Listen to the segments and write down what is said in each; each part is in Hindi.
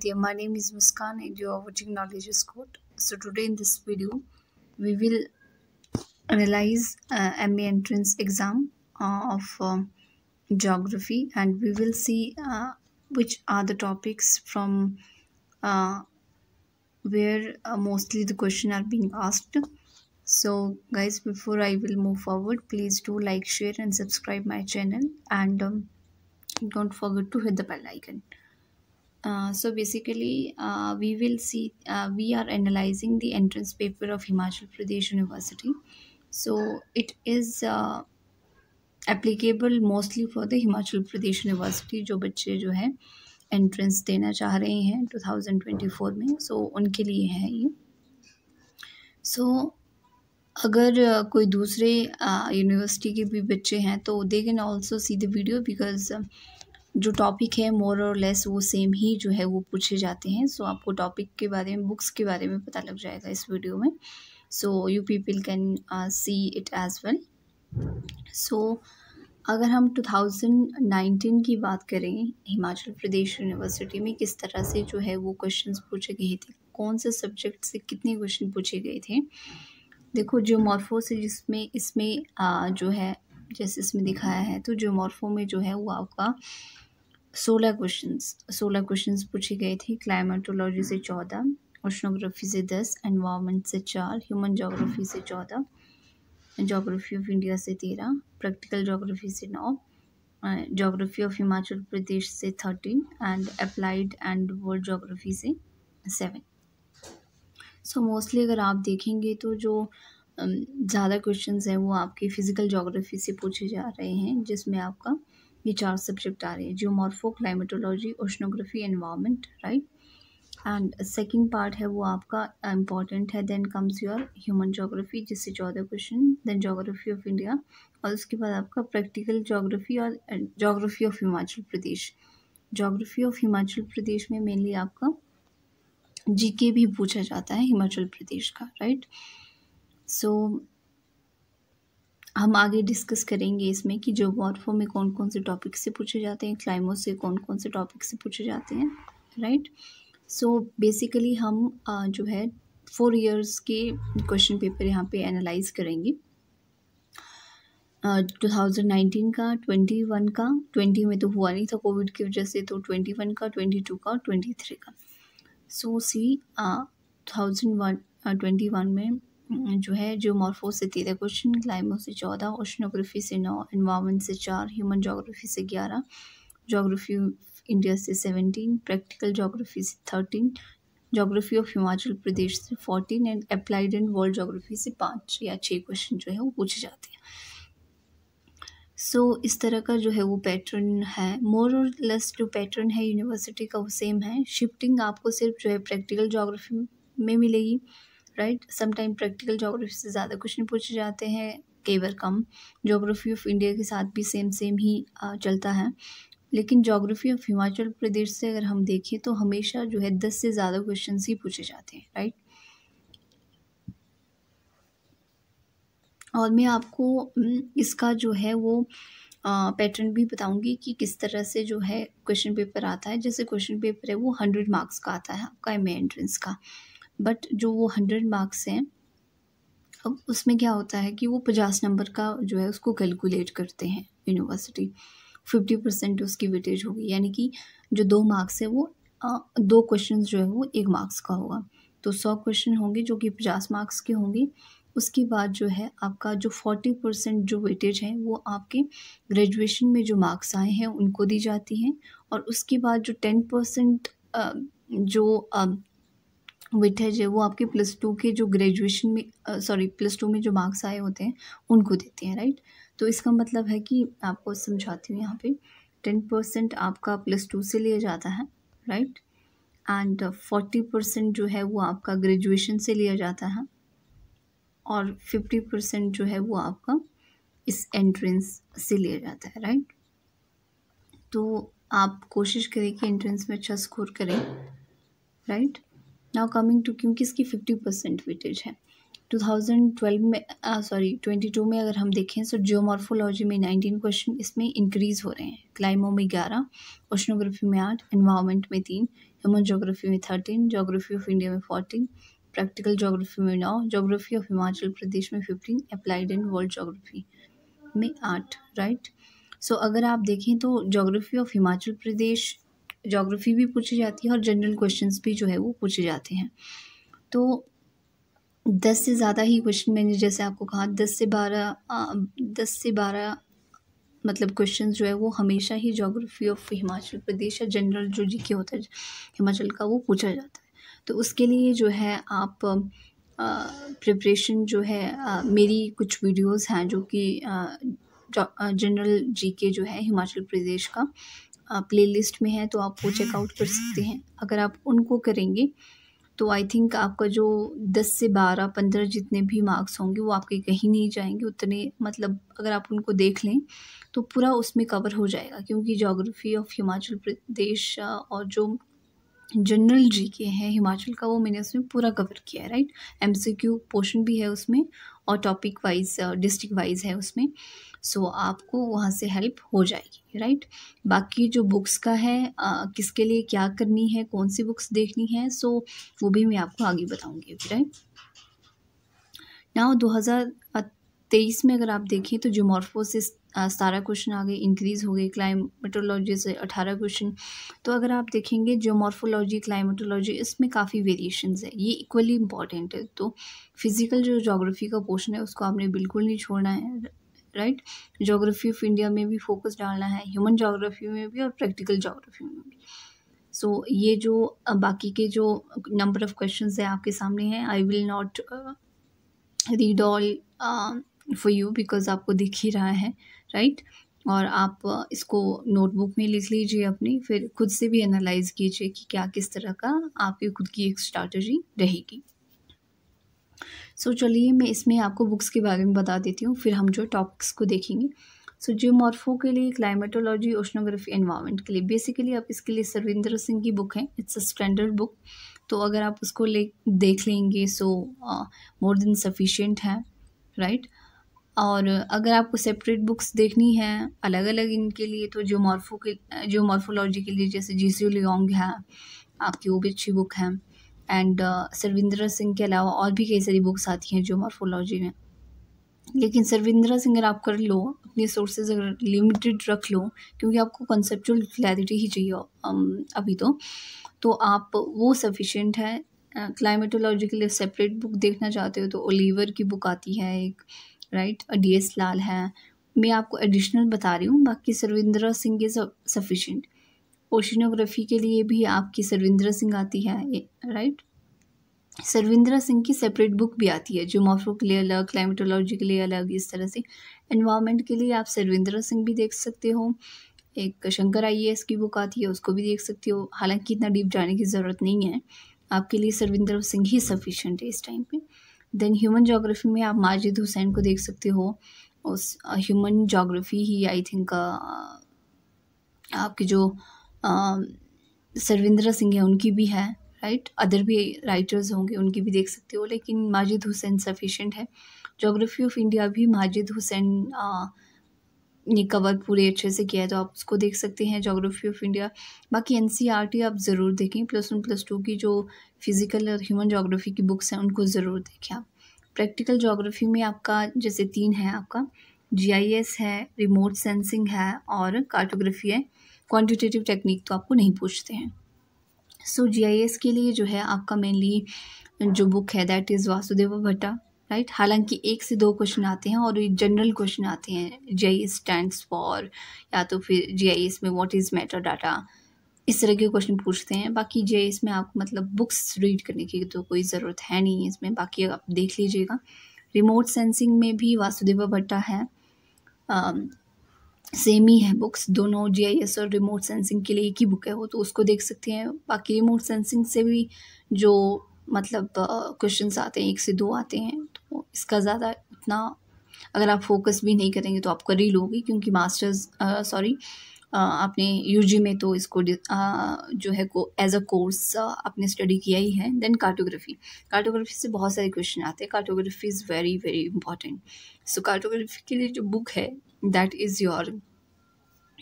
Dear, my name is Muskan and you are watching Knowledge is good So today in this video, we will analyze uh, MA entrance exam uh, of uh, geography and we will see uh, which are the topics from uh, where uh, mostly the question are being asked. So guys, before I will move forward, please do like, share and subscribe my channel and um, don't forget to hit the bell icon. Uh, so basically uh, we will see uh, we are analyzing the entrance paper of Himachal Pradesh University so it is uh, applicable mostly for the Himachal Pradesh University jo बच्चे jo hai entrance dena cha rahe hain 2024 mein so unke liye hai ye so, अगर कोई दूसरे यूनिवर्सिटी के भी बच्चे हैं तो they can also see the video because जो टॉपिक है मोर और लेस वो सेम ही जो है वो पूछे जाते हैं सो so, आपको टॉपिक के बारे में बुक्स के बारे में पता लग जाएगा इस वीडियो में so you people can see it as well so अगर हम 2019 की बात करें हिमाचल प्रदेश यूनिवर्सिटी में किस तरह से जो है वो क्वेश्चंस पूछे गए थे कौन से सब्जेक्ट से कितने क्वेश्चन पूछे गए थे देखो जो मॉर्फो से जिसमें इसमें uh, जो है जैसे इसमें दिखाया है तो जो मॉर्फो में जो है वो आपका सोलह क्वेश्चंस सोलह क्वेश्चंस पूछे गए थे क्लाइमेटोलॉजी से चौदह ओशनोग्राफी से दस एनवायरमेंट से चार ह्यूमन जोग्राफी से चौदह जोग्राफी ऑफ इंडिया से तेरह प्रैक्टिकल जोग्राफी से नौ जोग्राफी ऑफ हिमाचल प्रदेश से thirteen and applied and world geography से सेवन सो मोस्टली अगर आप देखेंगे तो जो ज़्यादा क्वेश्चंस हैं वो आपके फ़िज़िकल जोग्राफी से पूछे जा रहे हैं जिसमें आपका ये चार सब्जेक्ट आ रहे हैं geomorpho climatology oceanography environment right and second part है वो आपका इम्पॉर्टेंट है then comes your human geography जिससे चौदह question then geography of India और उसके बाद आपका प्रैक्टिकल जोग्राफी और geography of Himachal Pradesh geography of Himachal Pradesh में मेनली आपका जीके भी पूछा जाता है हिमाचल प्रदेश का राइट सो so, हम आगे डिस्कस करेंगे इसमें कि जो मॉर्फो में कौन कौन से टॉपिक से पूछे जाते हैं क्लाइमो से कौन कौन से टॉपिक से पूछे जाते हैं राइट सो बेसिकली हम uh, जो है फोर इयर्स के क्वेश्चन पेपर यहाँ पे एनालाइज करेंगे टू थाउजेंड नाइनटीन का ट्वेंटी वन का ट्वेंटी में तो हुआ नहीं था कोविड की वजह से तो ट्वेंटी वन का ट्वेंटी टू का ट्वेंटी थ्री का सो सी थाउजेंड वन ट्वेंटी वन में जो है जो जोमॉर्फो से तेरह क्वेश्चन क्लाइमो से चौदह ओशनोग्राफी से नौ इन्वामेंट से चार ह्यूमन जोग्राफी से ग्यारह जोग्राफी इंडिया से सेवनटीन प्रैक्टिकल जोग्राफी से thirteen geography of Himachal Pradesh से fourteen and applied and world geography से पाँच या छः क्वेश्चन जो है वो पूछे जाते हैं सो so, इस तरह का जो है वो पैटर्न है मोर और लेस जो पैटर्न है यूनिवर्सिटी का वो सेम है शिफ्टिंग आपको सिर्फ जो है प्रैक्टिकल जोग्राफी में मिलेगी राइट समटाइम प्रैक्टिकल जोग्राफी से ज़्यादा क्वेश्चन पूछे जाते हैं कई बार कम जोग्राफी ऑफ इंडिया के साथ भी सेम सेम ही चलता है लेकिन जोग्राफी ऑफ हिमाचल प्रदेश से अगर हम देखें तो हमेशा जो है दस से ज़्यादा क्वेश्चन ही पूछे जाते हैं राइट और मैं आपको इसका जो है वो पैटर्न भी बताऊंगी कि किस तरह से जो है क्वेश्चन पेपर आता है जैसे क्वेश्चन पेपर है वो हंड्रेड मार्क्स का आता है आपका एम एंट्रेंस का बट जो वो हंड्रेड मार्क्स हैं अब उसमें क्या होता है कि वो पचास नंबर का जो है उसको कैलकुलेट करते हैं यूनिवर्सिटी फिफ्टी परसेंट उसकी वेटेज होगी यानी कि जो दो मार्क्स है वो आ, दो क्वेश्चन जो है वो एक मार्क्स का होगा तो सौ क्वेश्चन होंगे जो कि पचास मार्क्स के होंगे उसके बाद जो है आपका जो फोर्टी परसेंट जो वेटेज है वो आपके ग्रेजुएशन में जो मार्क्स आए हैं उनको दी जाती हैं और उसके बाद जो टेन परसेंट जो विटेज है वो आपके प्लस टू के जो ग्रेजुएशन में सॉरी प्लस टू में जो मार्क्स आए होते हैं उनको देते हैं राइट तो इसका मतलब है कि आपको समझाती हूँ यहाँ पे टेन परसेंट आपका प्लस टू से लिया जाता है राइट एंड फोर्टी परसेंट जो है वो आपका ग्रेजुएशन से लिया जाता है और फिफ्टी परसेंट जो है वो आपका इस एंट्रेंस से लिया जाता है राइट तो आप कोशिश करें कि एंट्रेंस में अच्छा स्कोर करें राइट नाउ कमिंग टू क्योंकि इसकी फिफ्टी परसेंट वेटेज है टू थाउजेंड ट्वेल्व में सॉरी ट्वेंटी टू में अगर हम देखें सो जियोमॉर्फोलॉजी में नाइनटीन क्वेश्चन इसमें इंक्रीज़ हो रहे हैं क्लाइमो में ग्यारह ओशनोग्राफी में आठ इन्वामेंट में तीन ह्यूमन जोग्राफी में थर्टीन जोग्राफी ऑफ इंडिया में फोर्टीन प्रैक्टिकल जोग्राफी में नौ जोग्राफी ऑफ हिमाचल प्रदेश में fifteen applied in world geography में आठ राइट सो अगर आप देखें तो geography of Himachal Pradesh geography भी पूछी जाती है और जनरल क्वेश्चन भी जो है वो पूछे जाते हैं तो दस से ज़्यादा ही क्वेश्चन मैंने जैसे आपको कहा दस से बारह दस से बारह मतलब क्वेश्चन जो है वो हमेशा ही जोग्राफ़ी ऑफ हिमाचल प्रदेश या जनरल जो जी के होता है हिमाचल का वो पूछा जाता है तो उसके लिए जो है आप प्रिपरेशन जो है आ, मेरी कुछ वीडियोस हैं जो कि जनरल जी के जो है हिमाचल प्रदेश का लिस्ट में है तो आप वो चेकआउट कर सकते हैं अगर आप उनको करेंगे तो आई थिंक आपका जो दस से बारह पंद्रह जितने भी मार्क्स होंगे वो आपके कहीं नहीं जाएंगे उतने मतलब अगर आप उनको देख लें तो पूरा उसमें कवर हो जाएगा क्योंकि जोग्राफ़ी ऑफ हिमाचल प्रदेश और जो जनरल जी के हैं हिमाचल का वो मैंने उसमें पूरा कवर किया है राइट एमसीक्यू पोर्शन भी है उसमें और टॉपिक वाइज डिस्ट्रिक्ट वाइज है उसमें सो so, आपको वहाँ से हेल्प हो जाएगी राइट बाकी जो बुक्स का है आ, uh, किसके लिए क्या करनी है कौन सी बुक्स देखनी है सो so, वो भी मैं आपको आगे बताऊँगी राइट नाउ 2023 में अगर आप देखें तो जो मॉर्फोसिस सतारह क्वेश्चन आ गए इंक्रीज़ हो गए क्लाइमेटोलॉजी से अठारह क्वेश्चन तो अगर आप देखेंगे जोमॉर्फोलॉजी क्लाइमेटोलॉजी इसमें काफ़ी वेरिएशन है ये इक्वली इंपॉर्टेंट है तो फिज़िकल जो जोग्राफी का पोर्शन है उसको आपने बिल्कुल नहीं छोड़ना है राइट जोग्राफी ऑफ इंडिया में भी फोकस डालना है ह्यूमन जोग्राफी में भी और प्रैक्टिकल जोग्राफी में भी सो so, ये जो बाकी के जो नंबर ऑफ़ क्वेश्चन है आपके सामने हैं I will not read all for you because आपको दिख ही रहा है राइट और आप इसको नोटबुक में लिख लीजिए अपनी फिर खुद से भी एनालाइज कीजिए कि क्या किस तरह का आपकी खुद की एक स्ट्रैटेजी रहेगी सो so, चलिए मैं इसमें आपको बुक्स के बारे में बता देती हूँ फिर हम जो टॉपिक्स को देखेंगे सो so, जियोमॉर्फो के लिए क्लाइमेटोलॉजी ओशनोग्राफी एनवायरमेंट के लिए बेसिकली आप इसके लिए सरविंदर सिंह की बुक है इट्स अ स्टैंडर्ड बुक तो अगर आप उसको ले देख लेंगे सो मोर देन सफिशियंट है राइट right? और अगर आपको सेपरेट बुक्स देखनी है अलग अलग इनके लिए तो जो मॉर्फो के जो मॉर्फोलॉजी के लिए जैसे जी सी लियोंग है आपकी वो भी अच्छी बुक है एंड सरविंदर सिंह के अलावा और भी कई सारी बुक्स आती हैं जो मॉर्फोलॉजी में लेकिन सरविंद्र सिंह अगर आप कर लो अपने सोर्सेज अगर लिमिटेड रख लो क्योंकि आपको कंसेप्चुअल क्लैरिटी ही चाहिए um, अभी तो तो आप वो सफिशेंट है क्लाइमेटोलॉजी के लिए सेपरेट बुक देखना चाहते हो तो ओलीवर की बुक आती है एक राइट डी एस लाल है मैं आपको एडिशनल बता रही हूँ बाकी Sarvindra Singh is sufficient oceanography के लिए भी आपकी सरविंद्र सिंह आती है राइट सरविंद्र सिंह की सेपरेट बुक भी आती है जो मॉफ्रो के लिए अलग क्लाइमेटोलॉजी के लिए अलग इस तरह से इन्वामेंट के लिए आप सरविंद्र सिंह भी देख सकते हो एक शंकर आई की बुक आती है उसको भी देख सकते हो हालांकि इतना डीप जाने की ज़रूरत नहीं है आपके लिए सरविंदर सिंह ही सफिशेंट है इस टाइम पर देन ह्यूमन जोग्राफी में आप माजिद हुसैन को देख सकते हो उस ह्यूमन जोग्राफी ही आई थिंक आपके जो सरविंद्र सिंह है उनकी भी है राइट अदर भी राइटर्स होंगे उनकी भी देख सकते हो लेकिन माजिद हुसैन सफिशेंट है जोग्राफी ऑफ इंडिया भी माजिद हुसैन ये कवर पूरे अच्छे से किया है तो आप उसको देख सकते हैं जोग्राफी ऑफ इंडिया बाकी एन e आप ज़रूर देखें प्लस वन प्लस टू की जो फिज़िकल और ह्यूमन जोग्राफी की बुक्स हैं उनको ज़रूर देखें आप प्रैक्टिकल जोग्राफी में आपका जैसे तीन है आपका जीआईएस है रिमोट सेंसिंग है और कार्टोग्राफी है क्वांटिटेटिव टेक्निक तो आपको नहीं पूछते हैं सो so, जीआईएस के लिए जो है आपका मेनली जो बुक है दैट इज़ वासुदेव भट्टा राइट हालांकि एक से दो क्वेश्चन आते हैं और जनरल क्वेश्चन आते हैं जे आई स्टैंड्स फॉर या तो फिर जे आई एस में वॉट इज़ मैटर डाटा इस तरह के क्वेश्चन पूछते हैं बाकी जे आई एस में आपको मतलब बुक्स रीड करने की तो कोई ज़रूरत है नहीं इसमें बाकी आप देख लीजिएगा रिमोट सेंसिंग में भी वासुदेवा भट्टा है सेम ही है बुक्स दोनों आई एस और रिमोट सेंसिंग के लिए एक ही बुक है वो तो उसको देख सकते हैं बाकी रिमोट सेंसिंग से भी जो मतलब क्वेश्चंस आते हैं एक से दो आते हैं तो इसका ज़्यादा उतना अगर आप फोकस भी नहीं करेंगे तो आप कर ही लोगे क्योंकि मास्टर्स सॉरी आपने यूजी में तो इसको आ, जो है को एज अ कोर्स आपने स्टडी किया ही है देन कार्टोग्राफी कार्टोग्राफी से बहुत सारे क्वेश्चन आते हैं cartography is very very important so cartography के लिए जो बुक है दैट इज़ योर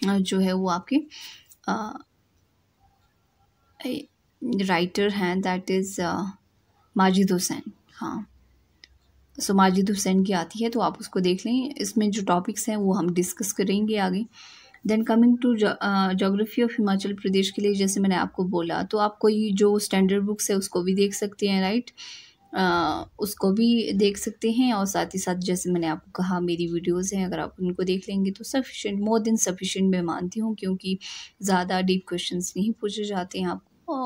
जो है वो आपकी राइटर हैं दैट इज़ माजिद हुसैन हाँ सो माजिद हुसैन की आती है तो आप उसको देख लें इसमें जो टॉपिक्स हैं वो हम डिस्कस करेंगे आगे then coming to geography of Himachal Pradesh के लिए जैसे मैंने आपको बोला तो आप कोई जो स्टैंडर्ड बुक्स है उसको भी देख सकते हैं राइट right? Uh, उसको भी देख सकते हैं और साथ ही साथ जैसे मैंने आपको कहा मेरी वीडियोस हैं अगर आप उनको देख लेंगे तो सफिशेंट मोर देन सफिशेंट मैं मानती हूँ क्योंकि ज़्यादा डीप क्वेश्चंस नहीं पूछे जाते हैं आपको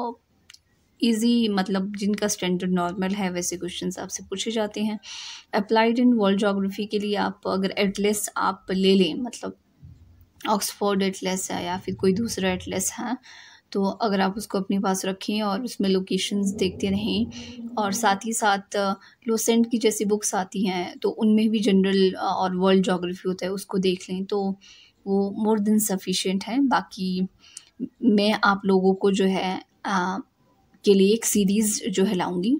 इजी मतलब जिनका स्टैंडर्ड नॉर्मल है वैसे क्वेश्चंस आपसे पूछे जाते हैं अप्लाइड इन वर्ल्ड जोग्राफी के लिए आप अगर एटलेस आप ले लें मतलब ऑक्सफोर्ड एटलेस है या फिर कोई दूसरा एटलेस है तो अगर आप उसको अपने पास रखें और उसमें लोकेशंस देखते रहें और साथ ही साथ लोसेंट की जैसी बुक्स आती हैं तो उनमें भी जनरल और वर्ल्ड जोग्राफी होता है उसको देख लें तो वो मोर देन सफिशेंट है बाकी मैं आप लोगों को जो है के लिए एक सीरीज़ जो है लाऊँगी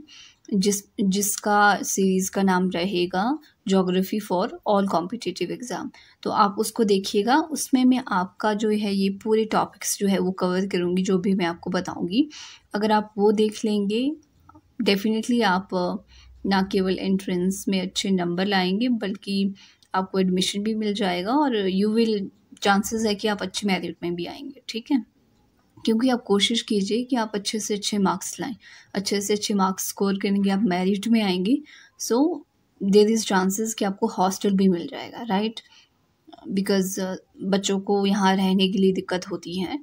जिस जिसका सीरीज़ का नाम रहेगा geography for all competitive exam तो आप उसको देखिएगा उसमें मैं आपका जो है ये पूरे टॉपिक्स जो है वो कवर करूँगी जो भी मैं आपको बताऊँगी अगर आप वो देख लेंगे डेफिनेटली आप ना केवल एंट्रेंस में अच्छे नंबर लाएंगे बल्कि आपको एडमिशन भी मिल जाएगा और यू विल चांसेस है कि आप अच्छे मेरिट में भी आएंगे ठीक है क्योंकि आप कोशिश कीजिए कि आप अच्छे से अच्छे मार्क्स लाएं अच्छे से अच्छे मार्क्स स्कोर करेंगे आप मेरिट में आएंगे सो दे दिस चांसेस कि आपको हॉस्टल भी मिल जाएगा राइट बिकॉज uh, बच्चों को यहाँ रहने के लिए दिक्कत होती है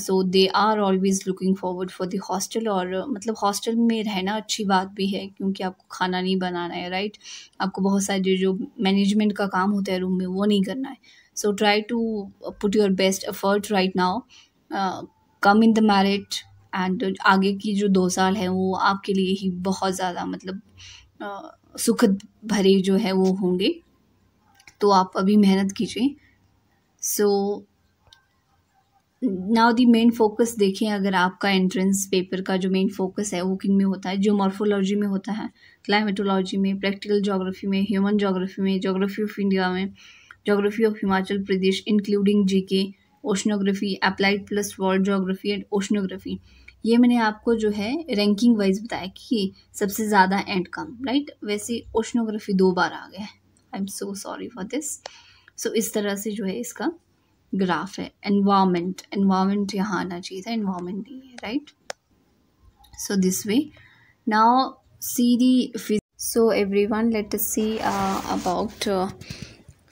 so they are always looking forward for the hostel और uh, मतलब हॉस्टल में रहना अच्छी बात भी है क्योंकि आपको खाना नहीं बनाना है राइट right? आपको बहुत सारे जो मैनेजमेंट का काम होता है रूम में वो नहीं करना है so try to put your best effort right now come in the merit and आगे की जो दो साल है वो आपके लिए ही बहुत ज़्यादा मतलब सुखद भरे जो है वो होंगे तो आप अभी मेहनत कीजिए so now the main focus देखें अगर आपका एंट्रेंस पेपर का जो मेन फोकस है वो किन में होता है जो मॉर्फोलॉजी में होता है क्लाइमेटोलॉजी में प्रैक्टिकल जोग्राफी में ह्यूमन जोग्राफी में जोग्राफी ऑफ इंडिया में geography of Himachal Pradesh including G K oceanography applied plus world geography and oceanography ये मैंने आपको जो है रैंकिंग वाइज बताया कि सबसे ज़्यादा एंड कम राइट वैसे ओशनोग्राफी दो बार आ गया है I am so sorry for this so इस तरह से जो है इसका ग्राफ है एनवामेंट एनवामेंट यहाँ आना चाहिए था एनवामेंट नहीं है राइट सो दिस वे नाओ see the phys so everyone let see about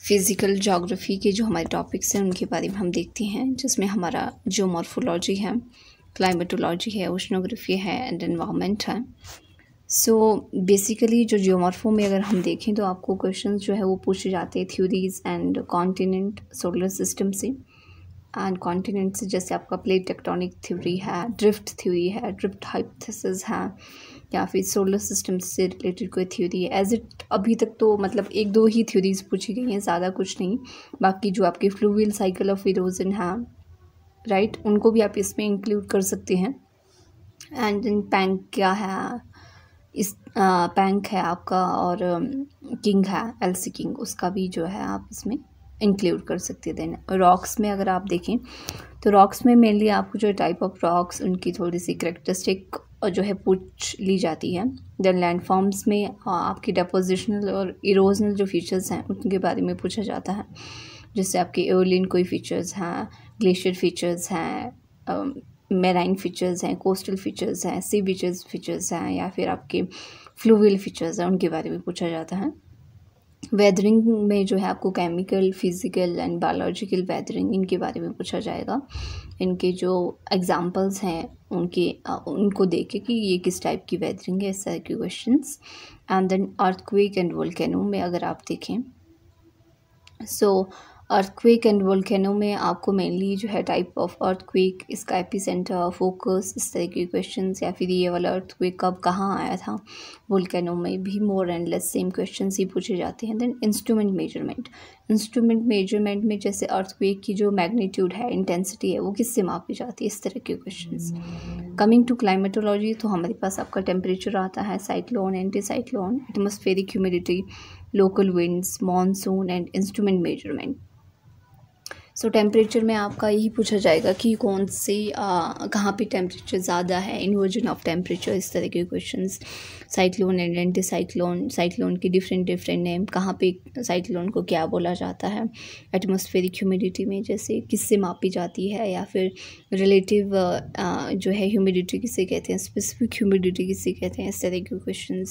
physical geography के जो हमारे टॉपिक्स हैं उनके बारे में हम देखते हैं जिसमें हमारा जो मॉर्फोलॉजी है क्लाइमेटोलॉजी है ओशनोग्राफी है एंड एनवामेंट है सो so, बेसिकली जो जियोमॉर्फो में अगर हम देखें तो आपको क्वेश्चन जो है वो पूछे जाते हैं theories and continent solar system से एंड कॉन्टिनेंट से जैसे आपका प्लेट टेक्टोनिक थ्योरी है ड्रिफ्ट थ्योरी है ड्रिफ्ट हाइपथिस है या फिर सोलर सिस्टम से रिलेटेड कोई थ्योरी है एज इट अभी तक तो मतलब एक दो ही थ्योरीज पूछी गई हैं ज़्यादा कुछ नहीं बाकी जो आपकी फ्लूविल साइकिल ऑफ इरोजन है राइट उनको भी आप इसमें इंक्लूड कर सकते हैं एंड देन पैंक क्या है इस पैंक है आपका और किंग है एल सी किंग उसका भी जो है आप इसमें इंक्लूड कर सकते देन रॉक्स में अगर आप देखें तो रॉक्स में मेनली आपको जो टाइप ऑफ रॉक्स उनकी थोड़ी सी करेक्टरिस्टिक जो है पूछ ली जाती है देन लैंडफॉर्म्स में आपकी डेपोजिशनल और इरोजनल जो फीचर्स हैं उनके बारे में पूछा जाता है जैसे आपके एयोलिन कोई फीचर्स हैं ग्लेशियर फीचर्स हैं मेराइन फीचर्स हैं कोस्टल फीचर्स हैं सी बीचेस फीचर्स हैं या फिर आपके फ्लूवियल फीचर्स हैं उनके बारे में पूछा जाता है वेदरिंग में जो है आपको chemical physical and biological weathering इनके बारे में पूछा जाएगा इनके जो एग्जांपल्स हैं उनके उनको देखे कि ये किस टाइप की वेदरिंग है इस तरह के question and then earthquake and volcano में अगर आप देखें so so, earthquake and volcano में आपको मेनली जो है टाइप ऑफ अर्थक्वेक इसका एपी सेंटर फोकस इस तरह के क्वेश्चन या फिर ये वाला अर्थक्वेक कब कहाँ आया था वोल्केनो में भी more and less same question ही पूछे जाते हैं then instrument measurement instrument measurement में जैसे अर्थक्वेक की जो मैग्नीट्यूड है इंटेंसिटी है वो किससे मापी जाती है इस तरह के क्वेश्चन कमिंग टू क्लाइमेटोलॉजी तो हमारे पास आपका टेम्परेचर आता है cyclone anticyclone atmospheric humidity local winds monsoon and instrument measurement so temperature में आपका यही पूछा जाएगा कि कौन सी कहाँ पे टेम्परेचर ज़्यादा है इन्वर्जन ऑफ टेम्परेचर इस तरह के question cyclone and anticyclone cyclone की डिफरेंट डिफरेंट नेम कहाँ पे साइक्लोन को क्या बोला जाता है एटमोसफेरिक ह्यूमिडिटी में जैसे किससे मापी जाती है या फिर रिलेटिव जो है ह्यूमिडिटी किसे कहते हैं स्पेसिफिक ह्यूमिडिटी किसे कहते हैं इस तरह के क्वेश्चन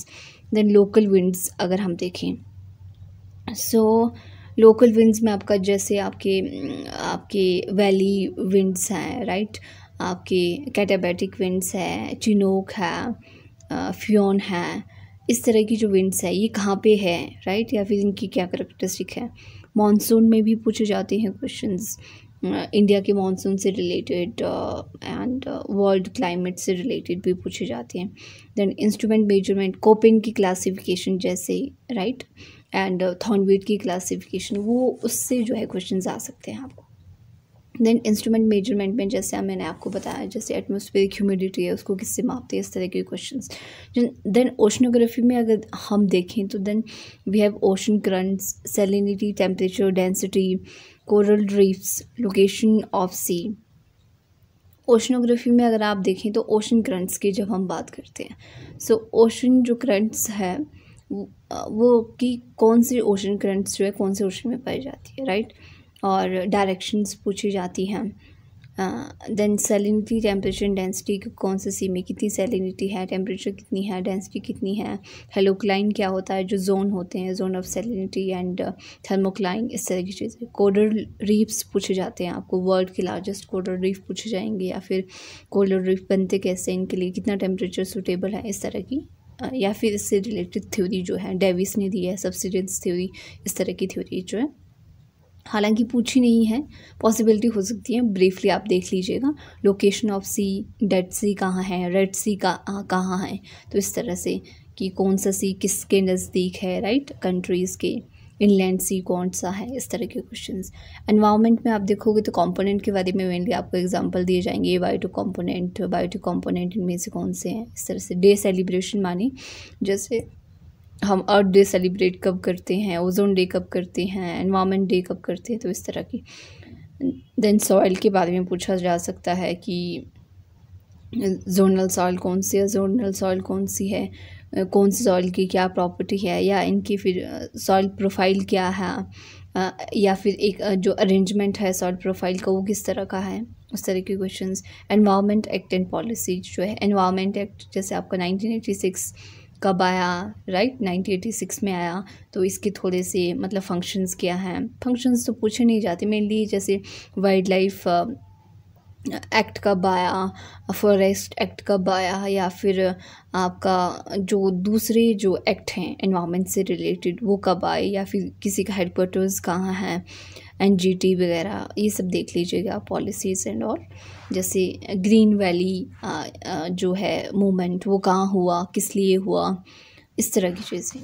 देन लोकल विंड्स अगर हम देखें सो so, लोकल विंड्स में आपका जैसे आपके आपके वैली विंड्स हैं राइट आपके कैटाबैटिक विंड्स है चिनोक है फ्योन है इस तरह की जो विंड्स है ये कहाँ पे है राइट या फिर इनकी क्या करेक्टरिस्टिक है मानसून में भी पूछे जाते हैं क्वेश्चंस इंडिया के मानसून से रिलेटेड एंड वर्ल्ड क्लाइमेट से रिलेटेड भी पूछे जाते हैं देन इंस्ट्रूमेंट मेजरमेंट कोपिन की क्लासिफिकेशन जैसे right right? And Thornthwaite uh, की क्लासिफिकेशन वो उससे जो है क्वेश्चन आ सकते हैं आपको देन इंस्ट्रूमेंट मेजरमेंट में जैसे मैंने आपको बताया जैसे एटमोसफेरिक ह्यूमिडिटी है उसको किससे मापते हैं इस तरह के क्वेश्चन देन ओशनोग्राफी में अगर हम देखें तो then we have ocean currents salinity temperature density coral reefs location of sea oceanography में अगर आप देखें तो ओशन करंट्स की जब हम बात करते हैं सो so, ओशन जो करंट्स है वो कि कौन सी ओशन करंट्स जो है कौन से ओशन में पाई जाती है राइट और डायरेक्शंस पूछी जाती हैं देन सेलिनिटी टेम्परेचर डेंसिटी कौन से सी में कितनी सेलिनिटी है टेम्परेचर कितनी है डेंसिटी कितनी है हेलोक्लाइन क्या होता है जो जोन होते हैं zone of salinity and thermocline इस तरह की चीज़ें कोडर रीफ्स पूछे जाते हैं आपको वर्ल्ड के लार्जेस्ट कोडर रीफ पूछे जाएंगे या फिर कोडर रीफ बनते कैसे इनके लिए कितना टेम्परेचर सूटेबल है इस तरह की या फिर इससे रिलेटेड थ्योरी जो है डेविस ने दी है सब्सिडेंस थ्योरी इस तरह की थ्योरी जो है हालांकि पूछी नहीं है पॉसिबिलिटी हो सकती है ब्रीफली आप देख लीजिएगा location of sea dead sea कहाँ है रेड सी का कहाँ है तो इस तरह से कि कौन सा सी किसके नज़दीक है राइट कंट्रीज़ के इनलैंड सी कौन सा है इस तरह के क्वेश्चन एनवायरमेंट में आप देखोगे तो कॉम्पोनेंट के बारे में मेनली आपको एग्जाम्पल दिए जाएंगे ये बायोटिक कॉम्पोनेंट बायोटिक कॉम्पोनेंट इनमें से कौन से हैं इस तरह से डे सेलिब्रेशन मानी जैसे हम अर्थ डे सेलिब्रेट कब करते हैं ओजोन डे कब करते हैं एनवायरमेंट डे कब करते हैं तो इस तरह की देन सॉइल के बारे में पूछा जा सकता है कि जोनल सॉइल कौन सी है जोनल सॉइल कौन सी है कौन से सॉइल की क्या प्रॉपर्टी है या इनकी फिर सॉइल प्रोफाइल क्या है या फिर एक जो अरेंजमेंट है सॉइल प्रोफाइल का वो किस तरह का है उस तरह के question environment act and policy जो है एनवायरमेंट एक्ट जैसे आपका नाइनटीन एटी सिक्स कब आया राइट नाइनटीन एटी सिक्स में आया तो इसके थोड़े से मतलब फंक्शंस क्या हैं फंक्शंस तो पूछे नहीं जाते मेनली जैसे वाइल्ड लाइफ एक्ट कब आया फॉरेस्ट एक्ट कब आया या फिर आपका जो दूसरे जो एक्ट हैं इन्वामेंट से रिलेटेड वो कब आए या फिर किसी का हेडकोर्टर्स कहाँ है एन जी टी वगैरह ये सब देख लीजिएगा पॉलिसीज़ एंड ऑल जैसे ग्रीन वैली जो है मूवमेंट वो कहाँ हुआ किस लिए हुआ इस तरह की चीज़ें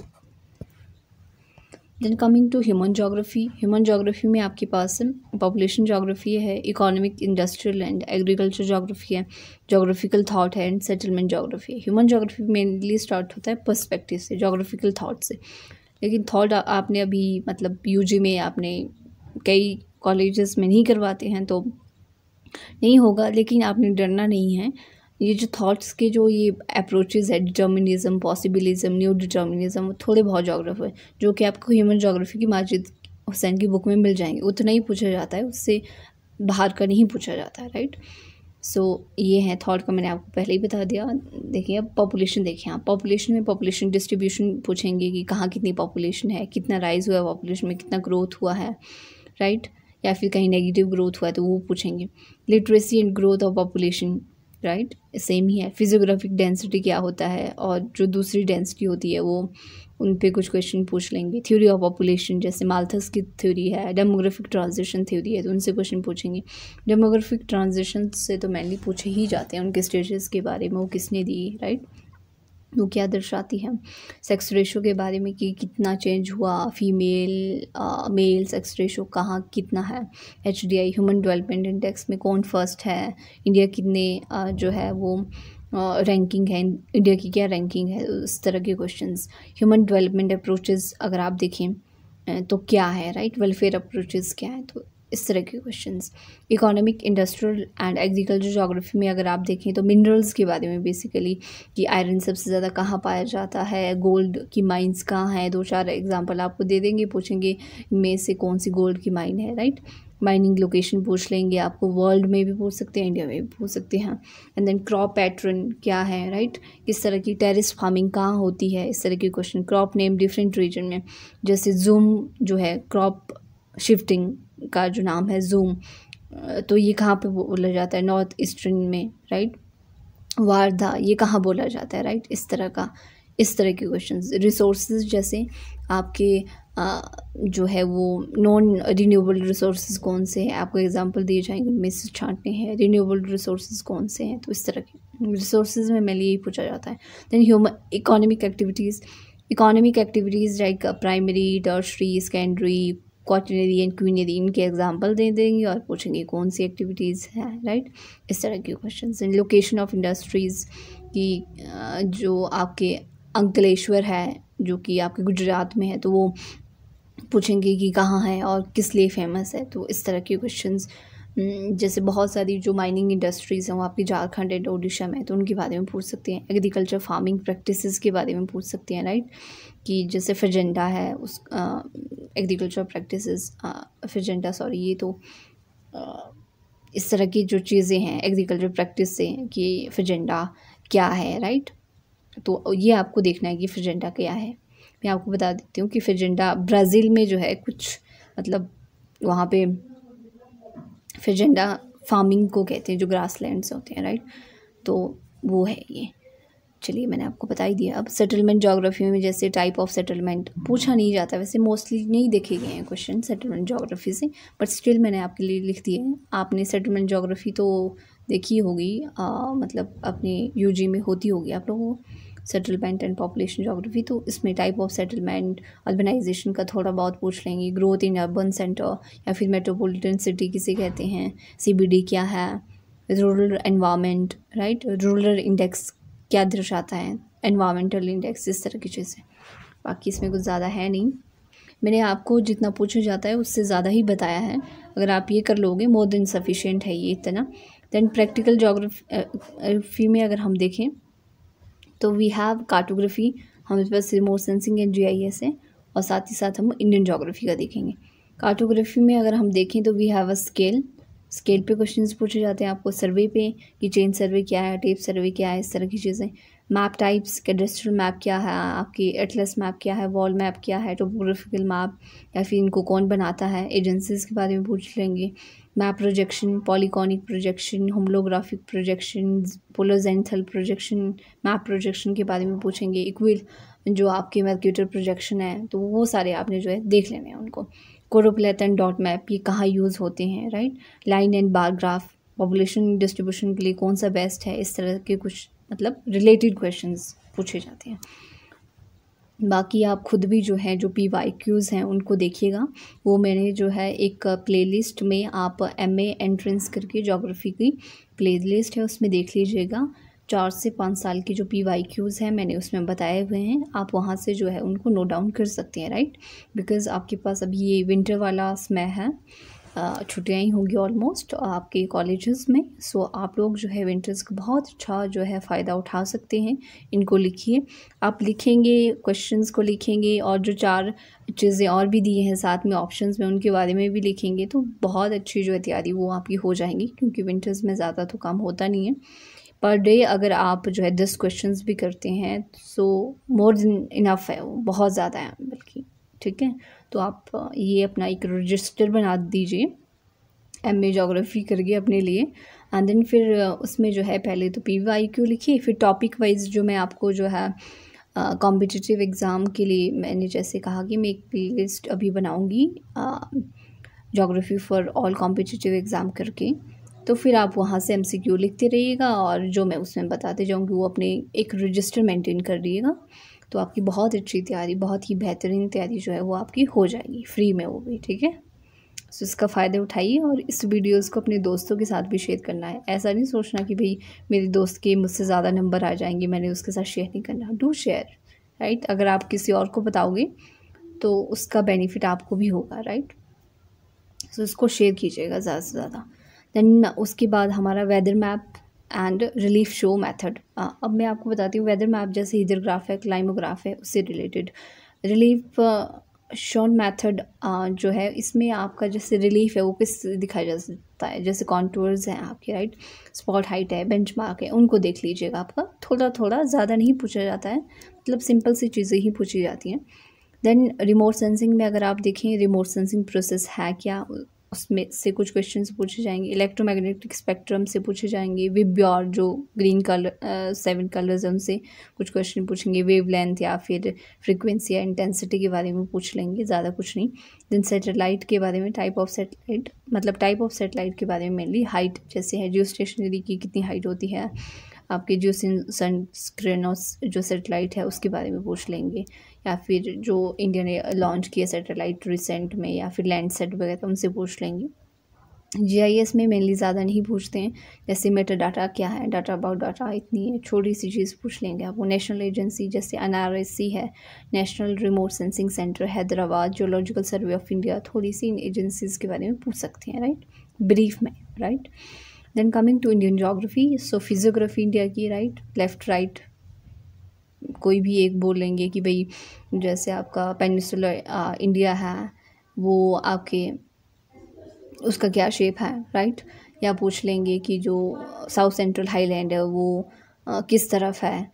then coming to human geography human geography में आपके पास पॉपुलेशन जोग्राफी है economic industrial and agriculture geography है जोग्राफिकल थाट है and settlement geography human geography mainly start होता है परस्पेक्टिव से जोग्राफिकल थाट से लेकिन थाट आपने अभी मतलब जी में आपने कई कॉलेज में नहीं करवाते हैं तो नहीं होगा लेकिन आपने डरना नहीं है ये जो थॉट्स के जो ये अप्रोचेज है डिटर्मिनिज्म पॉसिबिलिज्म न्यू डिटर्मिनिज्म वो थोड़े बहुत जोग्राफर जो कि आपको ह्यूमन जोग्राफी की माजिद हुसैन की बुक में मिल जाएंगे उतना ही पूछा जाता है उससे बाहर का नहीं पूछा जाता है राइट सो so, ये है थॉट का मैंने आपको पहले ही बता दिया देखिए अब पॉपुलेशन देखिए आप पॉपुलेशन में पॉपुलेशन डिस्ट्रीब्यूशन पूछेंगे कि कहाँ कितनी पॉपुलेशन है कितना राइज़ हुआ है पॉपुलेशन में कितना ग्रोथ हुआ है राइट या फिर कहीं नेगेटिव ग्रोथ हुआ है तो वो पूछेंगे literacy and growth of population right same ही है फिजियोग्राफिक डेंसिटी क्या होता है और जो दूसरी डेंसिटी होती है वो उन पर कुछ क्वेश्चन पूछ लेंगे थ्योरी ऑफ पॉपुलेशन जैसे माल्थस की थ्योरी है डेमोग्राफिक ट्रांजिशन थ्योरी है तो उनसे क्वेश्चन पूछेंगे डेमोग्राफिक ट्रांजिशन से तो मैनली पूछे ही जाते हैं उनके स्टेजेस के बारे में वो किसने दी राइट वो क्या दर्शाती है सेक्स रेशो के बारे में कि कितना चेंज हुआ फीमेल मेल सेक्स रेशो कहाँ कितना है H D I human development index में कौन फर्स्ट है इंडिया कितने आ, जो है वो रैंकिंग है इंडिया की क्या रैंकिंग है उस तरह के क्वेश्चंस ह्यूमन डेवलपमेंट अप्रोचेस अगर आप देखें तो क्या है राइट वेलफेयर अप्रोचेस क्या है तो इस तरह के question economic industrial and agriculture geography में अगर आप देखें तो मिनरल्स के बारे में बेसिकली कि आयरन सबसे ज़्यादा कहाँ पाया जाता है गोल्ड की माइंस कहाँ हैं दो चार एग्जाम्पल आपको दे देंगे पूछेंगे में से कौन सी गोल्ड की माइन है राइट माइनिंग लोकेशन पूछ लेंगे आपको वर्ल्ड में भी पूछ सकते हैं इंडिया में भी पूछ सकते हैं एंड देन क्रॉप पैटर्न क्या है राइट right? किस तरह की टेरिस फार्मिंग कहाँ होती है इस तरह के question crop name different region में जैसे जूम जो है क्रॉप शिफ्टिंग का जो नाम है जूम तो ये कहाँ पे बोला जाता है नॉर्थ ईस्टर्न में राइट वारदा ये कहाँ बोला जाता है राइट इस तरह का इस तरह के क्वेश्चन रिसोर्स जैसे आपके जो है वो नॉन रीन्यूबल रिसोर्स कौन से हैं आपको एग्जांपल दिए जाएंगे उनमें से छांटने हैं रिन्यूएबल रिसोर्स कौन से हैं तो इस तरह के रिसोर्स में मैंने यही पूछा जाता है then human economic activities economic activities like primary tertiary secondary quaternary and quinary इनके एग्जाम्पल दे देंगे और पूछेंगे कौन सी एक्टिविटीज़ हैं राइट इस तरह के question and location of industries की जो आपके अंकलेश्वर है जो कि आपके गुजरात में है तो वो पूछेंगे कि कहाँ है और किस लिए फेमस है तो इस तरह के क्वेश्चंस हम्म, जैसे बहुत सारी जो माइनिंग इंडस्ट्रीज़ हैं वो आपकी झारखंड एंड ओडिशा में तो उनके बारे में पूछ सकते हैं एग्रीकल्चर फार्मिंग प्रैक्टिसेस के बारे में पूछ सकते हैं राइट कि जैसे फजेंडा है उस एग्रीकल्चर प्रैक्टिसेस फजेंडा सॉरी ये तो आ, इस तरह की जो चीज़ें हैं एग्रीकल्चर प्रैक्टिस से कि फजेंडा क्या है राइट तो ये आपको देखना है कि फजेंडा क्या है मैं आपको बता देती हूँ कि फजेंडा ब्राज़ील में जो है कुछ मतलब वहाँ पे फिजेंडा फार्मिंग को कहते हैं जो ग्रास लैंड्स होते हैं राइट तो वो है ये चलिए मैंने आपको बता ही दिया अब सेटलमेंट जोग्राफी में जैसे टाइप ऑफ सेटलमेंट पूछा नहीं जाता वैसे मोस्टली नहीं देखे गए हैं क्वेश्चन सेटलमेंट जोग्राफी से बट स्टिल मैंने आपके लिए लिख दिए हैं आपने सेटलमेंट जोग्राफी तो देखी होगी मतलब अपने यूजी में होती होगी आप लोगों को सेटलमेंट एंड पॉपुलेशन जोग्राफी तो इसमें टाइप ऑफ सेटलमेंट अर्बनाइजेशन का थोड़ा बहुत पूछ लेंगे ग्रोथ इन अर्बन सेंटर या फिर मेट्रोपोलिटन सिटी किसे कहते हैं सी क्या है rural environment right rural index क्या दर्शाता है एनवायरमेंटल इंडेक्स इस तरह की चीज़ें बाकी इसमें कुछ ज़्यादा है नहीं मैंने आपको जितना पूछा जाता है उससे ज़्यादा ही बताया है अगर आप ये कर लोगे मोर देन सफिशेंट है ये इतना दैन प्रैक्टिकल जोग्राफी में अगर हम देखें तो वी हैव कार्टोग्राफी हमारे पास remote sensing and G I S है और साथ ही साथ हम इंडियन जोग्राफी का देखेंगे कार्टोग्राफी में अगर हम देखें तो we have a scale scale पे क्वेश्चंस पूछे जाते हैं आपको सर्वे पे कि चेन सर्वे क्या है टेप सर्वे क्या है इस तरह की चीज़ें मैप टाइप्स डिजिटल मैप क्या है आपकी एटलस मैप क्या है वॉल मैप क्या है टोपोग्राफिकल मैप या फिर इनको कौन बनाता है एजेंसीज के बारे में पूछ लेंगे map projection polyconic projection homolographic projection पोलोजेंथल प्रोजेक्शन मैप प्रोजेक्शन के बारे में पूछेंगे इक्विल जो आपके मर्क्यूटर प्रोजेक्शन है तो वो सारे आपने जो है देख लेने हैं उनको कोरोप्लेथन डॉट मैप ये कहाँ यूज़ होते हैं right line and bar graph population distribution के लिए कौन सा बेस्ट है इस तरह के कुछ मतलब रिलेटेड क्वेश्चंस पूछे जाते हैं बाकी आप खुद भी जो है जो पी वाई क्यूज़ हैं उनको देखिएगा वो मैंने जो है एक प्लेलिस्ट में आप एम ए एंट्रेंस करके जोग्राफ़ी की प्लेलिस्ट है उसमें देख लीजिएगा चार से पाँच साल के जो पी वाई क्यूज़ हैं मैंने उसमें बताए हुए हैं आप वहाँ से जो है उनको नोट डाउन कर सकते हैं राइट बिकॉज़ आपके पास अभी ये विंटर वाला समय है छुट्टियाँ ही होंगी ऑलमोस्ट आपके कॉलेजेस में सो आप लोग जो है विंटर्स का बहुत अच्छा जो है फ़ायदा उठा सकते हैं इनको लिखिए आप लिखेंगे क्वेश्चंस को लिखेंगे और जो चार चीज़ें और भी दी हैं साथ में ऑप्शंस में उनके बारे में भी लिखेंगे तो बहुत अच्छी जो है तैयारी वो आपकी हो जाएंगी क्योंकि विंटर्स में ज़्यादा तो काम होता नहीं है पर डे अगर आप जो है दस क्वेश्चन भी करते हैं सो मोर देन इनफ है वो बहुत ज़्यादा है बल्कि ठीक है तो आप ये अपना एक रजिस्टर बना दीजिए एम ए जोग्राफ़ी करके अपने लिए एंड देन फिर उसमें जो है पहले तो पी वाई क्यू लिखिए फिर टॉपिक वाइज जो मैं आपको जो है कॉम्पिटिटिव uh, एग्ज़ाम के लिए मैंने जैसे कहा कि मैं एक प्ले लिस्ट अभी बनाऊँगी geography for all competitive exam करके तो फिर आप वहाँ से एम सी क्यू लिखते रहिएगा और जो मैं उसमें बताते जाऊँगी वो अपने एक रजिस्टर मेंटेन कर दिएगा तो आपकी बहुत अच्छी तैयारी बहुत ही बेहतरीन तैयारी जो है वो आपकी हो जाएगी फ्री में वो भी ठीक है सो इसका फ़ायदा उठाइए और इस वीडियोस को अपने दोस्तों के साथ भी शेयर करना है ऐसा नहीं सोचना कि भाई मेरे दोस्त के मुझसे ज़्यादा नंबर आ जाएंगे मैंने उसके साथ शेयर नहीं करना डू शेयर राइट अगर आप किसी और को बताओगे तो उसका बेनिफिट आपको भी होगा राइट सो इसको शेयर कीजिएगा ज़्यादा से ज़्यादा देन उसके बाद हमारा weather map and relief show method अब मैं आपको बताती हूँ वेदर मैप जैसे हीजरग्राफ है क्लाइमोग्राफ है उससे रिलेटेड रिलीफ शोन मेथड जो है इसमें आपका जैसे रिलीफ है वो किस दिखाया जा सकता है जैसे कॉन्टूर्स हैं आपके राइट स्पॉट हाइट है बेंच मार्क है उनको देख लीजिएगा आपका थोड़ा थोड़ा ज़्यादा नहीं पूछा जाता है मतलब सिंपल सी चीज़ें ही पूछी जाती हैं देन रिमोट सेंसिंग में अगर आप देखें रिमोट सेंसिंग प्रोसेस है क्या उसमें से कुछ क्वेश्चन पूछे जाएंगे इलेक्ट्रोमैग्नेटिक स्पेक्ट्रम से पूछे जाएंगे विब्योर जो ग्रीन कलर सेवन कलर्स हैं उनसे कुछ क्वेश्चन पूछेंगे वेवलेंथ या फिर फ्रीक्वेंसी या इंटेंसिटी के बारे में पूछ लेंगे ज़्यादा कुछ नहीं दिन सेटेलाइट के बारे में टाइप ऑफ सेटेलाइट मतलब टाइप ऑफ सेटेलाइट के बारे में मेनली हाइट जैसे है जियो स्टेशनरी की कितनी हाइट होती है आपके जो सनस्क्रीन और जो सेटेलाइट है उसके बारे में पूछ लेंगे या फिर जो इंडिया ने लॉन्च किया सेटेलाइट रिसेंट में या फिर लैंड सेट वगैरह उनसे पूछ लेंगे जी में मेनली ज़्यादा नहीं पूछते हैं जैसे मेटा डाटा क्या है डाटा अबाउट डाटा इतनी है छोटी सी चीज़ पूछ लेंगे आपको नेशनल एजेंसी जैसे एन है national remote sensing centre Hyderabad geological survey of India थोड़ी सी इन एजेंसीज़ के बारे में पूछ सकते हैं राइट ब्रीफ में right then coming to Indian geography so physiography India की राइट लेफ़्ट राइट कोई भी एक बोलेंगे कि भाई जैसे आपका पेनिसुलर इंडिया है वो आपके उसका क्या शेप है राइट या पूछ लेंगे कि जो साउथ सेंट्रल हाईलैंड है वो आ, किस तरफ है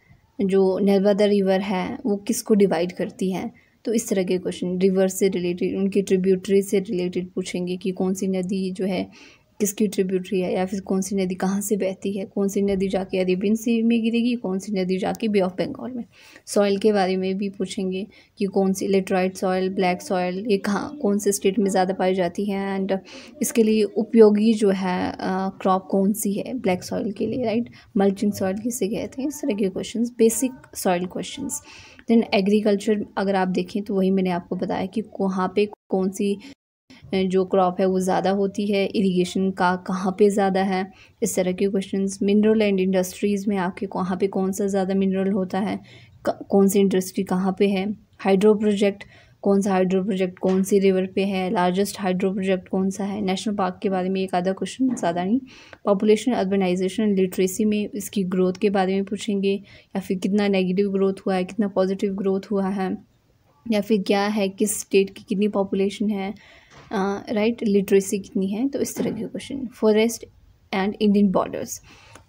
जो नर्मदा रिवर है वो किसको डिवाइड करती है तो इस तरह के क्वेश्चन रिवर से रिलेटेड उनकी ट्रिब्यूटरी से रिलेटेड पूछेंगे कि कौन सी नदी जो है किसकी ट्रिब्यूटरी है या फिर कौन सी नदी कहाँ से बहती है कौन सी नदी जाके अरेबियन सी में गिरेगी कौन सी नदी जाके बे ऑफ बंगाल में सॉइल के बारे में भी पूछेंगे कि कौन सी लेटराइट सॉइल ब्लैक सॉइल ये कहाँ कौन से स्टेट में ज़्यादा पाई जाती है एंड इसके लिए उपयोगी जो है क्रॉप कौन सी है ब्लैक सॉइल के लिए राइट मल्चिंग सॉइल किसे कहते हैं इस तरह के question basic soil question then agriculture अगर आप देखें तो वही मैंने आपको बताया कि वहाँ पर कौन सी जो क्रॉप है वो ज़्यादा होती है इरिगेशन का कहाँ पे ज़्यादा है इस तरह के क्वेश्चंस मिनरल एंड इंडस्ट्रीज़ में आपके कहाँ पे कौन सा ज़्यादा मिनरल होता है कौन सी इंडस्ट्री कहाँ पे है हाइड्रो प्रोजेक्ट कौन सा हाइड्रो प्रोजेक्ट कौन सी रिवर पे है लार्जेस्ट हाइड्रो प्रोजेक्ट कौन सा है नेशनल पार्क के बारे में एक आधा क्वेश्चन ज़्यादा नहीं पॉपुलेशन अर्बनाइजेशन लिटरेसी में इसकी ग्रोथ के बारे में पूछेंगे या फिर कितना नेगेटिव ग्रोथ हुआ है कितना पॉजिटिव ग्रोथ हुआ है या फिर क्या है किस स्टेट की कितनी पॉपुलेशन है राइट uh, लिटरेसी कितनी है तो इस तरह के question forest and Indian borders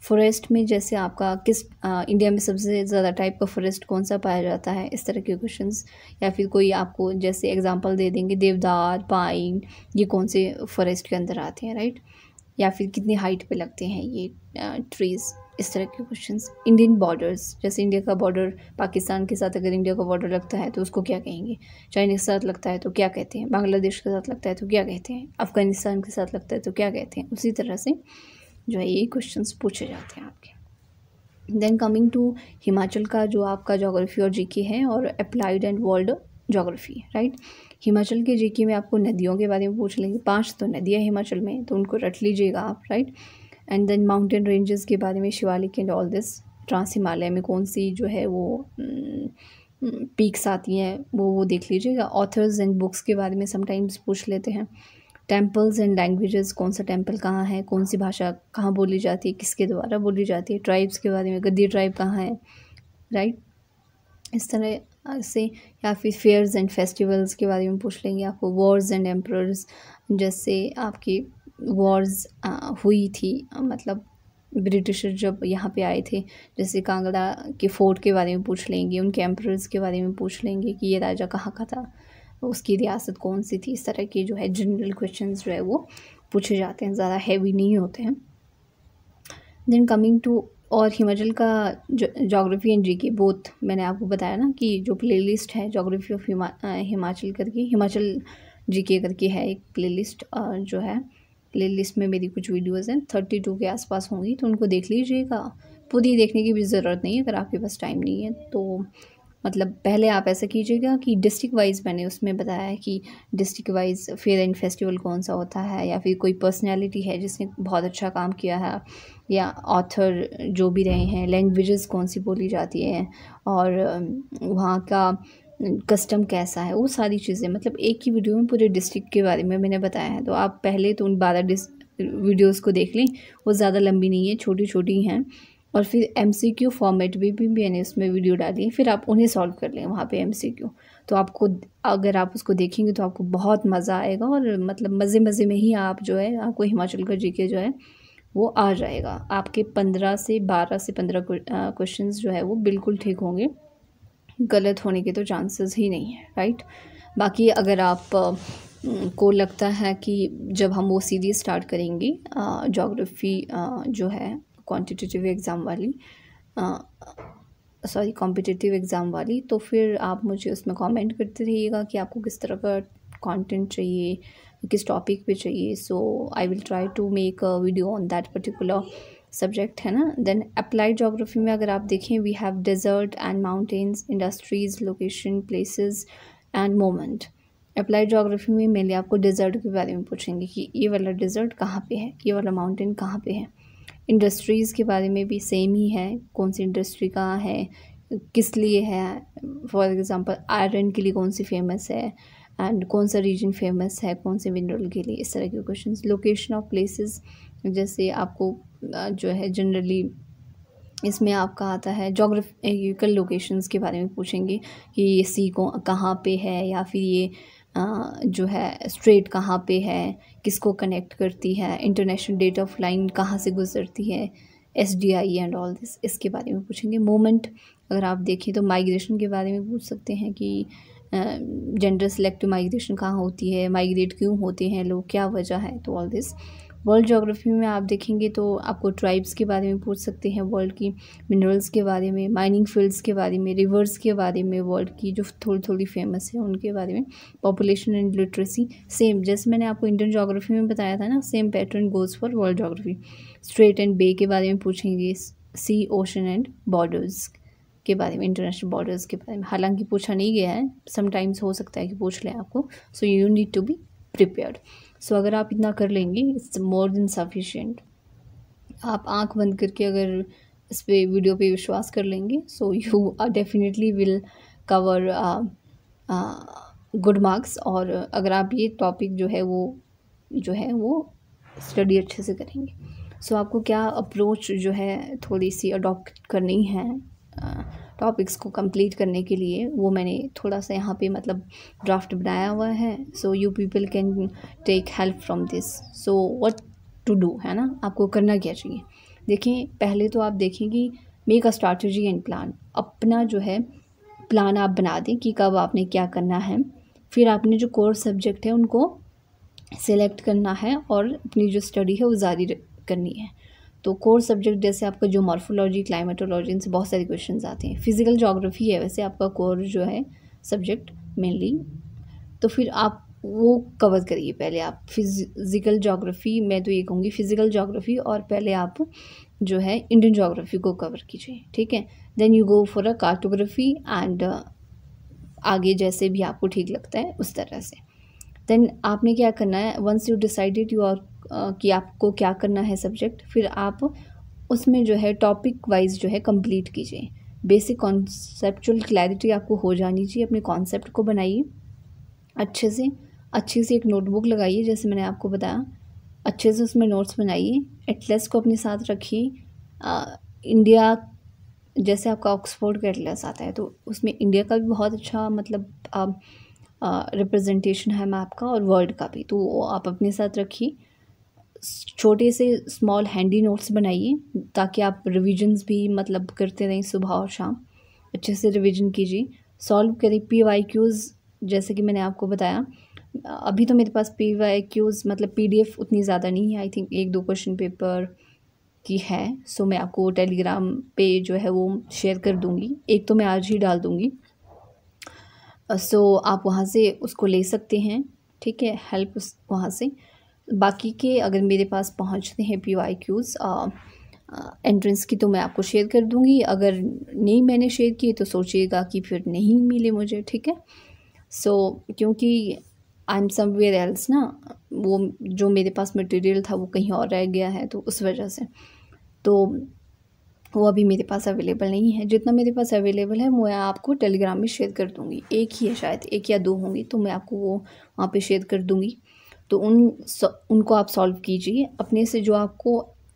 forest में जैसे आपका किस आ, uh, इंडिया में सबसे ज़्यादा टाइप का फॉरेस्ट कौन सा पाया जाता है इस तरह के क्वेश्चन या फिर कोई आपको जैसे एग्जाम्पल दे देंगे देवदार पाइन ये कौन से फॉरेस्ट के अंदर आते हैं राइट या फिर कितनी हाइट पे लगते हैं ये ट्रीज़ इस तरह के क्वेश्चंस इंडियन बॉर्डर्स जैसे इंडिया का बॉर्डर पाकिस्तान के साथ अगर इंडिया का बॉर्डर लगता है तो उसको क्या कहेंगे चाइना के साथ लगता है तो क्या कहते हैं बांग्लादेश के साथ लगता है तो क्या कहते हैं अफ़गानिस्तान के साथ लगता है तो क्या कहते हैं उसी तरह से जो है ये क्वेश्चन पूछे जाते हैं आपके देन कमिंग टू हिमाचल का जो आपका जोग्राफी और जी है और applied and world geography right right? Himachal के जीके में आपको नदियों के बारे में पूछ लेंगे पाँच तो नदियाँ हिमाचल में तो उनको रट लीजिएगा आप right and then mountain ranges के बारे में Shivalik and all this trans Himalaya में कौन सी जो है वो पीक्स हम्म, हम्म, आती हैं वो वो देख लीजिएगा ऑथर्स एंड बुक्स के बारे में समटाइम्स पूछ लेते हैं टेम्पल्स एंड लैंग्वेजेस कौन सा टेम्पल कहाँ है कौन सी भाषा कहाँ बोली जाती है किसके द्वारा बोली जाती है ट्राइब्स के बारे में गद्दी ट्राइब कहाँ है राइट इस तरह से या फिर फेयर्स एंड फेस्टिवल्स के बारे में पूछ लेंगे आपको वॉर्स एंड एम्प्रर्स जैसे आपकी वॉर्स हुई थी मतलब ब्रिटिशर जब यहाँ पे आए थे जैसे कांगड़ा के फोर्ट के बारे में पूछ लेंगे उनके एम्प्रर्स के बारे में पूछ लेंगे कि ये राजा कहाँ का था उसकी रियासत कौन सी थी इस तरह के जो है जनरल क्वेश्चन जो है वो पूछे जाते हैं ज़्यादा हैवी नहीं होते हैं देन कमिंग टू और हिमाचल का जोग्राफ़ी एंड जीके बोथ मैंने आपको बताया ना कि जो प्लेलिस्ट है जोग्राफ़ी ऑफ हिमा हिमाचल करके हिमाचल जीके करके है एक प्लेलिस्ट जो है प्लेलिस्ट में मेरी कुछ वीडियोस हैं थर्टी टू के आसपास होंगी तो उनको देख लीजिएगा खुद ही देखने की भी ज़रूरत नहीं है अगर आपके पास टाइम नहीं है तो मतलब पहले आप ऐसा कीजिएगा कि डिस्ट्रिक्ट वाइज मैंने उसमें बताया है कि district wise fair and festival कौन सा होता है या फिर कोई पर्सनैलिटी है जिसने बहुत अच्छा काम किया है या ऑथर जो भी रहे हैं लैंग्वेजेस कौन सी बोली जाती है और वहाँ का कस्टम कैसा है वो सारी चीज़ें मतलब एक ही वीडियो में पूरे डिस्ट्रिक्ट के बारे में मैंने बताया है तो आप पहले तो उन बारह वीडियोस को देख लें वो ज़्यादा लंबी नहीं है छोटी छोटी हैं और फिर क्यू फॉर्मेट भी भी मैंने उसमें वीडियो डाली है फिर आप उन्हें सॉल्व कर लें वहाँ पे क्यू तो आपको अगर आप उसको देखेंगे तो आपको बहुत मज़ा आएगा और मतलब मज़े मज़े में ही आप जो है आपको हिमाचल का जी के जो है वो आ जाएगा आपके पंद्रह से बारह से पंद्रह क्वेश्चन जो है वो बिल्कुल ठीक होंगे गलत होने के तो चांसेस ही नहीं है राइट बाकी अगर आप को लगता है कि जब हम वो सीरीज़ स्टार्ट करेंगे ज्योग्राफी जो है क्वांटिटेटिव एग्ज़ाम वाली सॉरी कॉम्पिटिटिव एग्ज़ाम वाली तो फिर आप मुझे उसमें कमेंट करते रहिएगा कि आपको किस तरह का कंटेंट चाहिए किस टॉपिक पे चाहिए so I will try to make a video on that particular subject है ना देन अप्लाइड जोग्राफी में अगर आप देखें we have desert and mountains industries location places and moment applied geography में मेनली आपको डिजर्ट के बारे में पूछेंगे कि ये वाला डिज़र्ट कहाँ पे है ये वाला माउंटेन कहाँ पे है इंडस्ट्रीज़ के बारे में भी सेम ही है कौन सी इंडस्ट्री कहाँ है किस लिए है फॉर एग्ज़ाम्पल आयरन के लिए कौन सी फेमस है एंड कौन सा रीजन फेमस है कौन से मिनरल के लिए इस तरह के क्वेश्चन लोकेशन ऑफ प्लेसेस जैसे आपको जो है जनरली इसमें आपका आता है जोग्राफिकल लोकेशंस के बारे में पूछेंगे कि ये सी को कहाँ पे है या फिर ये जो है स्ट्रेट कहाँ पे है किसको कनेक्ट करती है इंटरनेशनल डेट ऑफ लाइन कहाँ से गुजरती है S D I and all this इसके बारे में पूछेंगे मोमेंट अगर आप देखें तो माइग्रेशन के बारे में पूछ सकते हैं कि जेंडर सेलेक्टिव माइग्रेशन कहाँ होती है माइग्रेट क्यों होते हैं लोग क्या वजह है तो ऑल दिस वर्ल्ड जोग्राफी में आप देखेंगे तो आपको ट्राइब्स के बारे में पूछ सकते हैं वर्ल्ड की मिनरल्स के बारे में माइनिंग फील्ड्स के बारे में रिवर्स के बारे में वर्ल्ड की जो थोड़ी थोड़ी फेमस है उनके बारे में पॉपुलेशन एंड लिटरेसी सेम जैसे मैंने आपको इंडियन जोग्राफी में बताया था ना same pattern goes for world geography strait and bay के बारे में पूछेंगे सी ओशन एंड बॉर्डर्स के बारे में इंटरनेशनल बॉर्डर्स के बारे में हालांकि पूछा नहीं गया है समटाइम्स हो सकता है कि पूछ लें आपको so you need to be prepared so अगर आप इतना कर लेंगी इट्स मोर देन सफिशेंट आप आंख बंद करके अगर इस पर वीडियो पे विश्वास कर लेंगे so you are definitely will cover good marks और अगर आप ये टॉपिक जो है वो जो है वो स्टडी अच्छे से करेंगे सो so, आपको क्या अप्रोच जो है थोड़ी सी अडॉप्ट करनी है uh, टॉपिक्स को कंप्लीट करने के लिए वो मैंने थोड़ा सा यहाँ पे मतलब ड्राफ्ट बनाया हुआ है so you people can take help from this so what to do है ना आपको करना क्या चाहिए देखें पहले तो आप देखें कि make a strategy and plan अपना जो है प्लान आप बना दें कि कब आपने क्या करना है फिर आपने जो कोर सब्जेक्ट है उनको सेलेक्ट करना है और अपनी जो स्टडी है वो जारी करनी है तो कोर सब्जेक्ट जैसे आपका जो मॉर्फोलॉजी क्लाइमेटोलॉजी इनसे बहुत सारे क्वेश्चन आते हैं फिजिकल जोग्राफी है वैसे आपका कोर जो है सब्जेक्ट मेनली तो फिर आप वो कवर करिए पहले आप फिज़िकल जोग्राफी मैं तो ये कहूँगी फिज़िकल जोग्राफी और पहले आप जो है इंडियन जोग्राफी को कवर कीजिए ठीक है then you go for a cartography and आगे जैसे भी आपको ठीक लगता है उस तरह से देन आपने क्या करना है once you decided you are कि आपको क्या करना है सब्जेक्ट फिर आप उसमें जो है टॉपिक वाइज जो है कंप्लीट कीजिए बेसिक कॉन्सेप्चुअल क्लैरिटी आपको हो जानी चाहिए अपने कॉन्सेप्ट को बनाइए अच्छे से अच्छे से एक नोटबुक लगाइए जैसे मैंने आपको बताया अच्छे से उसमें नोट्स बनाइए एटलेस को अपने साथ रखिए इंडिया जैसे आपका ऑक्सफोर्ड का एटलेस आता है तो उसमें इंडिया का भी बहुत अच्छा मतलब रिप्रेजेंटेशन है मैप का और वर्ल्ड का भी तो आप अपने साथ रखिए छोटे से स्मॉल हैंडी नोट्स बनाइए ताकि आप रिविजन्स भी मतलब करते रहें सुबह और शाम अच्छे से रिविजन कीजिए सॉल्व करें पी वाई क्यूज़ जैसे कि मैंने आपको बताया अभी तो मेरे पास पी वाई क्यूज़ मतलब पी डी एफ़ उतनी ज़्यादा नहीं है आई थिंक एक दो क्वेश्चन पेपर की है सो मैं आपको टेलीग्राम पे जो है वो शेयर कर दूँगी एक तो मैं आज ही डाल दूँगी सो आप वहाँ से उसको ले सकते हैं ठीक है हेल्प उस वहाँ से बाकी के अगर मेरे पास पहुंचते हैं पी वाई क्यूज़ एंट्रेंस की तो मैं आपको शेयर कर दूंगी अगर नहीं मैंने शेयर किए तो सोचिएगा कि फिर नहीं मिले मुझे ठीक है सो so, क्योंकि आई एम समवेयर एल्स ना वो जो मेरे पास मटेरियल था वो कहीं और रह गया है तो उस वजह से तो वो अभी मेरे पास अवेलेबल नहीं है जितना मेरे पास अवेलेबल है मैं आपको टेलीग्राम में शेयर कर दूँगी एक ही है शायद एक या दो होंगी तो मैं आपको वो वहाँ पर शेयर कर दूँगी तो उन उनको आप सॉल्व कीजिए अपने से जो आपको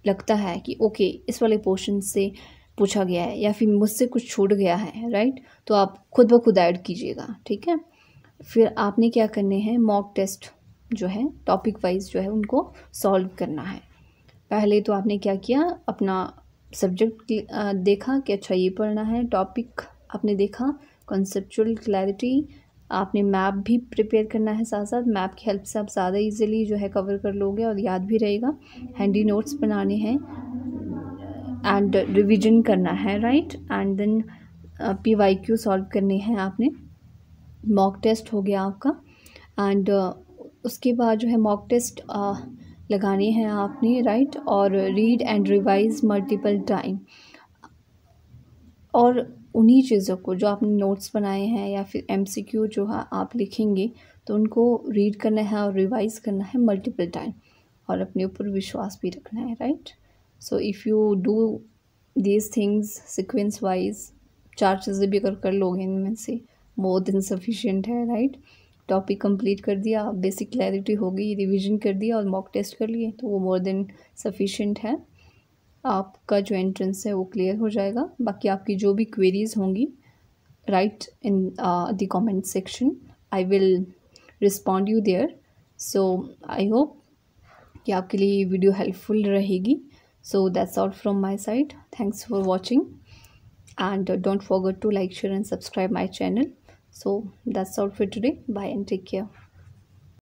लगता है कि ओके इस वाले पोर्शन से पूछा गया है या फिर मुझसे कुछ छूट गया है राइट तो आप खुद ब खुद ऐड कीजिएगा ठीक है फिर आपने क्या करने हैं मॉक टेस्ट जो है टॉपिक वाइज जो है उनको सॉल्व करना है पहले तो आपने क्या किया अपना सब्जेक्ट देखा कि अच्छा ये पढ़ना है टॉपिक आपने देखा कॉन्सेपचुअल क्लैरिटी आपने मैप भी प्रिपेयर करना है साथ साथ मैप की हेल्प से आप ज़्यादा इजीली जो है कवर कर लोगे और याद भी रहेगा हैंडी नोट्स बनाने हैं एंड रिवीजन करना है right and then P Y Q solve करने हैं आपने मॉक टेस्ट हो गया आपका एंड उसके बाद जो है मॉक टेस्ट लगाने हैं आपने राइट और read and revise multiple time और उन्हीं चीज़ों को जो आपने नोट्स बनाए हैं या फिर एम जो है आप लिखेंगे तो उनको रीड करना है और रिवाइज करना है मल्टीपल टाइम और अपने ऊपर विश्वास भी रखना है right so if you do these things sequence wise चार चीज़ें भी अगर कर लोगे इनमें से मोर देन सफिशियंट है राइट टॉपिक कंप्लीट कर दिया बेसिक क्लैरिटी हो गई रिविजन कर दिया और मॉक टेस्ट कर लिए तो वो मोर देन सफिशियंट है आपका जो एंट्रेंस है वो क्लियर हो जाएगा बाकी आपकी जो भी क्वेरीज होंगी right in the comment section I will respond you there so I hope कि आपके लिए ये वीडियो हेल्पफुल रहेगी so that's all from my side thanks for watching and don't forget to like share and subscribe my channel so that's all for today bye and take care